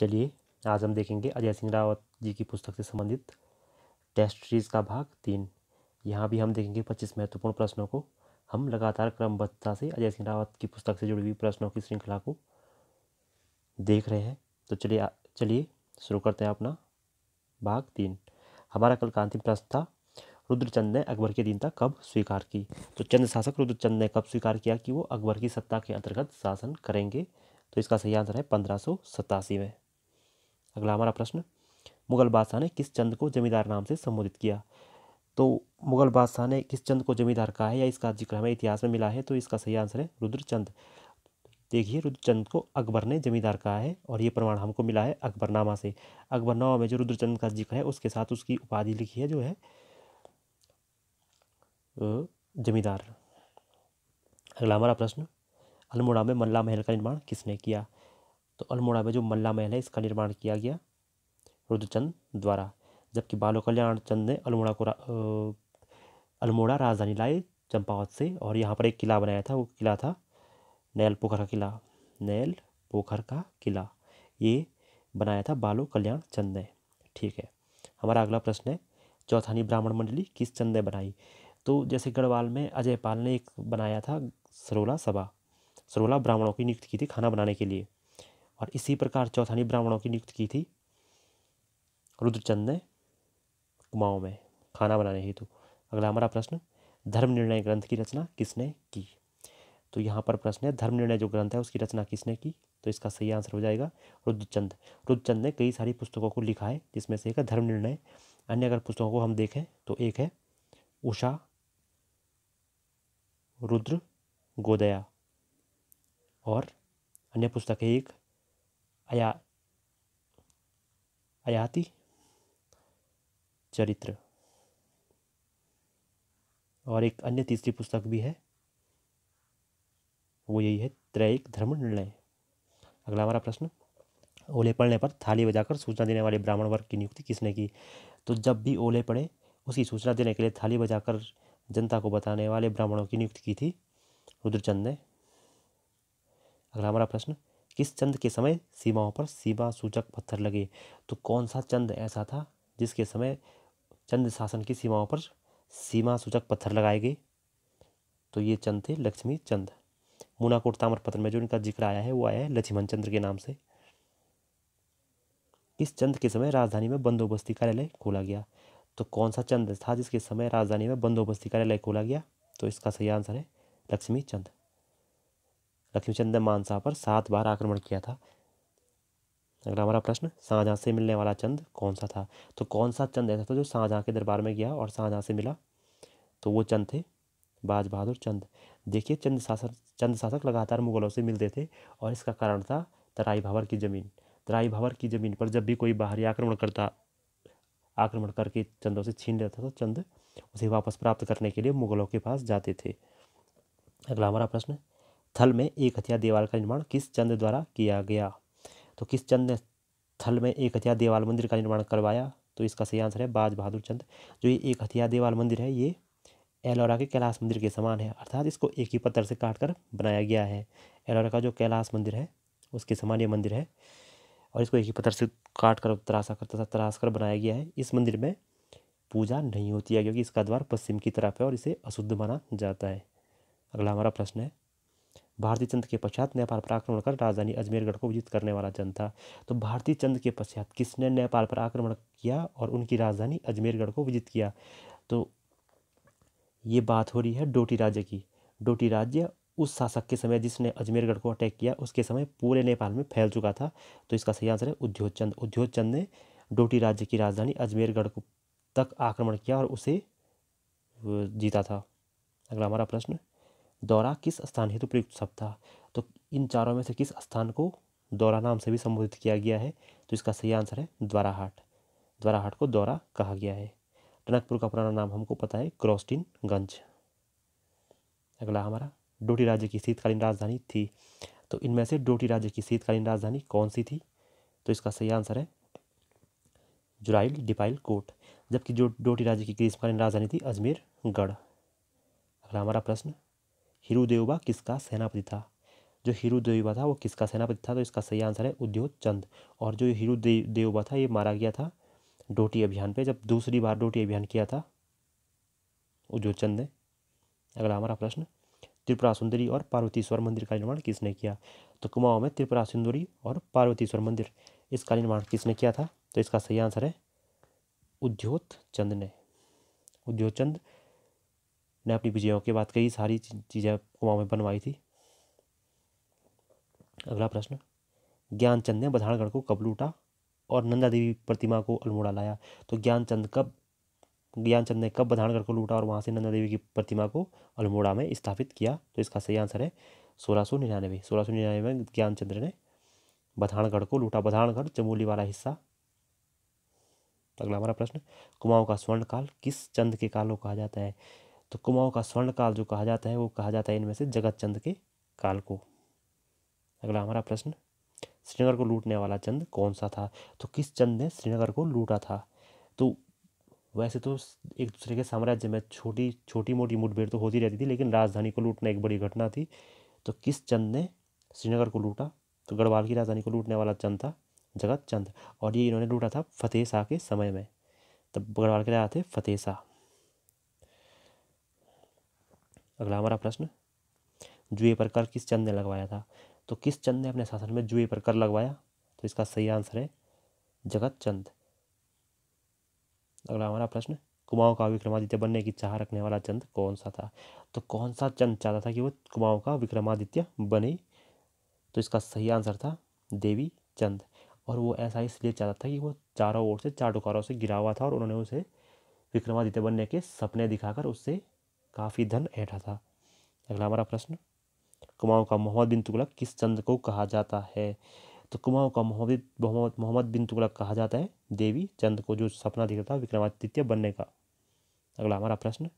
चलिए आज हम देखेंगे अजय सिंह रावत जी की पुस्तक से संबंधित टेस्ट सीरीज का भाग तीन यहाँ भी हम देखेंगे पच्चीस महत्वपूर्ण प्रश्नों को हम लगातार क्रमबद्धता से अजय सिंह रावत की पुस्तक से जुड़ी हुई प्रश्नों की श्रृंखला को देख रहे हैं तो चलिए चलिए शुरू करते हैं अपना भाग तीन हमारा कल का अंतिम प्रश्न था रुद्रचंद ने अकबर की तक कब स्वीकार की तो चंद्र शासक रुद्रचंद ने कब स्वीकार किया कि वो अकबर की सत्ता के अंतर्गत शासन करेंगे तो इसका सही आंसर है पंद्रह सौ सतासी में अगला हमारा प्रश्न मुगल बादशाह ने किस चंद को जमींदार नाम से संबोधित किया तो मुगल बादशाह ने किस चंद को जमींदार कहा है या इसका जिक्र हमें इतिहास में मिला है तो इसका सही आंसर है रुद्रचंद देखिए रुद्रचंद को अकबर ने जमींदार कहा है और ये प्रमाण हमको मिला है अकबरनामा से अकबरनामा में जो रुद्रचंद का जिक्र है उसके साथ उसकी उपाधि लिखी है जो है जमींदार अगला हमारा प्रश्न अल्मोड़ा में मल्ला महल का निर्माण किसने किया तो अल्मोड़ा में जो मल्ला महल है इसका निर्माण किया गया रुद्रचंद द्वारा जबकि बालो कल्याण चंद ने अल्मोड़ा को रा, अल्मोड़ा राजधानी लाए चंपावत से और यहाँ पर एक किला बनाया था वो किला था नैल पोखर का किला नैल पोखर का किला ये बनाया था बालो कल्याण चंद ने ठीक है हमारा अगला प्रश्न है चौथानी ब्राह्मण मंडली किस चंद ने बनाई तो जैसे गढ़वाल में अजय पाल ने एक बनाया था सरोला सभा सरोला ब्राह्मणों की नियुक्ति की थी खाना बनाने के लिए और इसी प्रकार चौथानी ब्राह्मणों की नियुक्ति की थी रुद्रचंद ने कुमाओं में खाना बनाने हेतु अगला हमारा प्रश्न धर्म निर्णय ग्रंथ की रचना किसने की तो यहाँ पर प्रश्न है धर्म निर्णय जो ग्रंथ है उसकी रचना किसने की तो इसका सही आंसर हो जाएगा रुद्रचंद रुद्रचंद ने कई सारी पुस्तकों को लिखा है जिसमें से एक है धर्म निर्णय अन्य अगर पुस्तकों को हम देखें तो एक है उषा रुद्र गोदया और अन्य पुस्तक है एक आया आयाति चरित्र और एक अन्य तीसरी पुस्तक भी है वो यही है त्रैक धर्म निर्णय अगला हमारा प्रश्न ओले पड़ने पर थाली बजाकर सूचना देने वाले ब्राह्मण वर्ग की नियुक्ति किसने की तो जब भी ओले पड़े उसकी सूचना देने के लिए थाली बजाकर जनता को बताने वाले ब्राह्मणों की नियुक्ति की थी रुद्रचंद ने अगला हमारा प्रश्न किस चंद के समय सीमाओं पर सीमा सूचक पत्थर लगे तो कौन सा चंद ऐसा था जिसके समय चंद शासन की सीमाओं पर सीमा सूचक पत्थर लगाए गए तो ये चंद थे लक्ष्मी चंद मुनाकोट पत्र में जो इनका जिक्र आया है वो आया है लक्ष्मण चंद्र के नाम से इस चंद के समय राजधानी में बंदोबस्ती कार्यालय खोला गया तो कौन सा चंद था जिसके समय राजधानी में बंदोबस्ती कार्यालय खोला गया तो इसका सही आंसर है लक्ष्मी चंद लक्ष्मीचंद ने मानसा पर सात बार आक्रमण किया था अगला हमारा प्रश्न शाहजहाँ से मिलने वाला चंद कौन सा था तो कौन सा चंद ऐसा था जो शाहजहाँ के दरबार में गया और शाहजहाँ से मिला तो वो चंद थे बाज बहादुर चंद देखिए चंद शासक चंद शासक लगातार मुगलों से मिलते थे और इसका कारण था तराई भवर की ज़मीन तराई भवर की ज़मीन पर जब भी कोई बाहरी आक्रमण करता आक्रमण करके चंदों से छीन लेता था तो चंद उसे वापस प्राप्त करने के लिए मुगलों के पास जाते थे अगला हमारा प्रश्न थल में एक हथियार दीवार का निर्माण किस चंद द्वारा किया गया तो किस चंद ने स्थल में एक हथियार देवाल मंदिर का निर्माण करवाया तो इसका सही आंसर है बाज बहादुर चंद जो ये एक हथियार देवाल मंदिर है ये एलोरा के कैलाश मंदिर के समान है अर्थात इसको एक ही पत्थर से काट कर बनाया गया है एलोरा का जो कैलाश मंदिर है उसके समान ये मंदिर है और इसको एक ही पत्थर से काट कर तराशा कर तराश कर बनाया गया है इस मंदिर में पूजा नहीं होती है क्योंकि इसका द्वार पश्चिम की तरफ है और इसे अशुद्ध माना जाता है अगला हमारा प्रश्न है भारतीय चंद के पश्चात नेपाल पर आक्रमण कर राजधानी अजमेरगढ़ को विजित करने वाला चंद था तो भारतीय चंद के पश्चात किसने नेपाल पर आक्रमण किया और उनकी राजधानी अजमेरगढ़ को विजित किया तो ये बात हो रही है डोटी राज्य की डोटी राज्य उस शासक के समय जिसने अजमेरगढ़ को अटैक किया उसके समय पूरे नेपाल में फैल चुका था तो इसका सही आंसर है उद्योग चंद उद्योग चंद ने डोटी राज्य की राजधानी अजमेरगढ़ को तक आक्रमण किया और उसे जीता था अगला हमारा प्रश्न दौरा किस स्थान हेतु प्रयुक्त शब्द था तो इन चारों में से किस स्थान को दौरा नाम से भी संबोधित किया गया है तो इसका सही आंसर है द्वाराहाट द्वाराहाट को दौरा कहा गया है टनकपुर का पुराना नाम हमको पता है क्रॉस्टिन गंज अगला हमारा डोटी राज्य की शीतकालीन राजधानी थी तो इनमें से डोटी राज्य की शीतकालीन राजधानी कौन सी थी तो इसका सही आंसर है जुराइल डिपाइल कोट जबकि जो डोटी राज्य की ग्रीष्मकालीन राजधानी थी अजमेर गढ़ अगला हमारा प्रश्न हिरुदेवबा किसका सेनापति था जो हिरुदेवबा था वो किसका सेनापति था तो इसका सही आंसर है उद्योग चंद और जो हिरुदेवबा था ये मारा गया था डोटी अभियान पे जब दूसरी बार डोटी अभियान किया था उद्योग चंद ने अगला हमारा प्रश्न त्रिपुरा सुंदरी और पार्वतीश्वर मंदिर का निर्माण किसने किया तो कुमाऊं में त्रिपुरा सुंदरी और पार्वतीश्वर मंदिर इसका निर्माण किसने किया था तो इसका सही आंसर है उद्योत चंद ने उद्योत चंद ने अपनी विजयों के बाद कई सारी चीज़ें कुमाऊँ में बनवाई थी अगला प्रश्न ज्ञानचंद ने बधानगढ़ को कब लूटा और नंदा देवी प्रतिमा को अल्मोड़ा लाया तो ज्ञानचंद कब ज्ञानचंद ने कब बधानगढ़ को लूटा और वहाँ से नंदा देवी की प्रतिमा को अल्मोड़ा में स्थापित किया तो इसका सही आंसर है सोलह सौ निन्यानवे सोलह सौ निन्यानवे में ज्ञानचंद्र ने बधानगढ़ को लूटा बधानगढ़ चमोली वाला हिस्सा अगला हमारा प्रश्न कुमाऊँ का स्वर्ण काल किस चंद के काल को कहा जाता है तो कुमाऊँ का स्वर्ण काल जो कहा जाता है वो कहा जाता है इनमें से जगत चंद के काल को अगला हमारा प्रश्न श्रीनगर को लूटने वाला चंद कौन सा था तो किस चंद ने श्रीनगर को लूटा था तो वैसे तो एक दूसरे के साम्राज्य में छोटी छोटी मोटी मुठभेड़ तो होती रहती थी लेकिन राजधानी को लूटना एक बड़ी घटना थी तो किस चंद ने श्रीनगर को लूटा तो गढ़वाल की राजधानी को लूटने वाला चंद था जगत चंद और ये इन्होंने लूटा था फतेह शाह के समय में तब गढ़वाल के राजा थे फतेह शाह अगला हमारा प्रश्न जुए पर कर किस चंद ने लगवाया था तो किस चंद ने अपने शासन में जुए पर कर लगवाया तो इसका सही आंसर है जगत चंद अगला हमारा प्रश्न कुमाऊं का विक्रमादित्य बनने की चाह रखने वाला चंद कौन सा था तो कौन सा चंद चाहता था कि वो कुमाऊं का विक्रमादित्य बने तो इसका सही आंसर था देवी चंद और वो ऐसा इसलिए चाहता था कि वो चारों ओर से चार टुकारों से गिरा हुआ था और उन्होंने उसे विक्रमादित्य बनने के सपने दिखाकर उससे काफ़ी धन ऐठा था अगला हमारा प्रश्न कुमाऊँ का मोहम्मद बिन तुगलक किस चंद को कहा जाता है तो कुमाऊँ का मोहम्मद मोहम्मद मोहम्मद बिन तुगलक कहा जाता है देवी चंद को जो सपना दिखता रहा था विक्रमादित्य बनने का अगला हमारा प्रश्न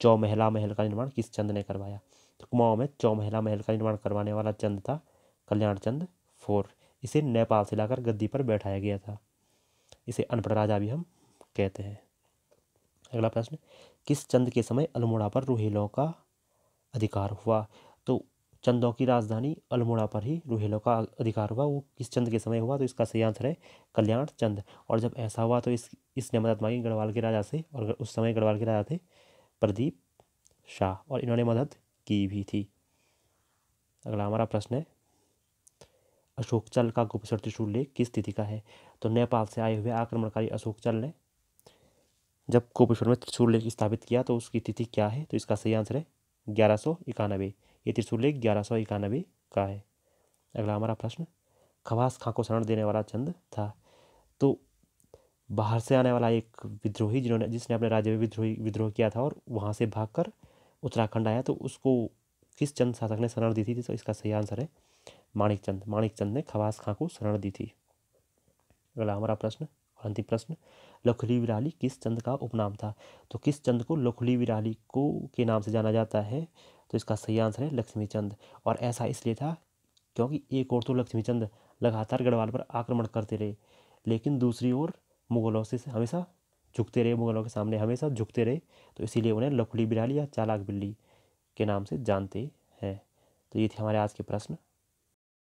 चौमहला महल का निर्माण किस चंद ने करवाया तो कुमाऊँ में चौमहला महल का निर्माण करवाने वाला चंद था कल्याण चंद फोर इसे नेपाल से लाकर गद्दी पर बैठाया गया था इसे अनपढ़ राजा भी हम कहते हैं अगला प्रश्न किस चंद के समय अल्मोड़ा पर रूहेलों का अधिकार हुआ तो चंदों की राजधानी अल्मोड़ा पर ही रूहेलों का अधिकार हुआ वो किस चंद के समय हुआ तो इसका सही आंसर है कल्याण चंद और जब ऐसा हुआ तो इस इसने मदद मांगी गढ़वाल के राजा से और उस समय गढ़वाल के राजा थे प्रदीप शाह और इन्होंने मदद की भी थी अगला हमारा प्रश्न है अशोक चल का गुप्त शूल लेख किस तिथि का है तो नेपाल से आए हुए आक्रमणकारी अशोक चल ने जब कोपेश्वर में त्रिशूल लेख स्थापित किया तो उसकी तिथि क्या है तो इसका सही आंसर है ग्यारह सौ इक्यानवे ये त्रिशूल लेख ग्यारह सौ इक्यानबे का है अगला हमारा प्रश्न खवास खां को शरण देने वाला चंद था तो बाहर से आने वाला एक विद्रोही जिन्होंने जिसने अपने राज्य में विद्रोही विद्रोह किया था और वहाँ से भाग उत्तराखंड आया तो उसको किस चंद शासक ने शरण दी थी तो इसका सही आंसर है माणिक चंद माणिक चंद ने खवास खां को शरण दी थी अगला हमारा प्रश्न और अंतिम प्रश्न लखली विराली किस चंद का उपनाम था तो किस चंद को लखली विराली को के नाम से जाना जाता है तो इसका सही आंसर है लक्ष्मी चंद और ऐसा इसलिए था क्योंकि एक और तो लक्ष्मी चंद लगातार गढ़वाल पर आक्रमण करते रहे लेकिन दूसरी ओर मुगलों से हमेशा झुकते रहे मुगलों के सामने हमेशा झुकते रहे तो इसीलिए उन्हें लखली बिराली या चालाक बिल्ली के नाम से जानते हैं तो ये थे हमारे आज के प्रश्न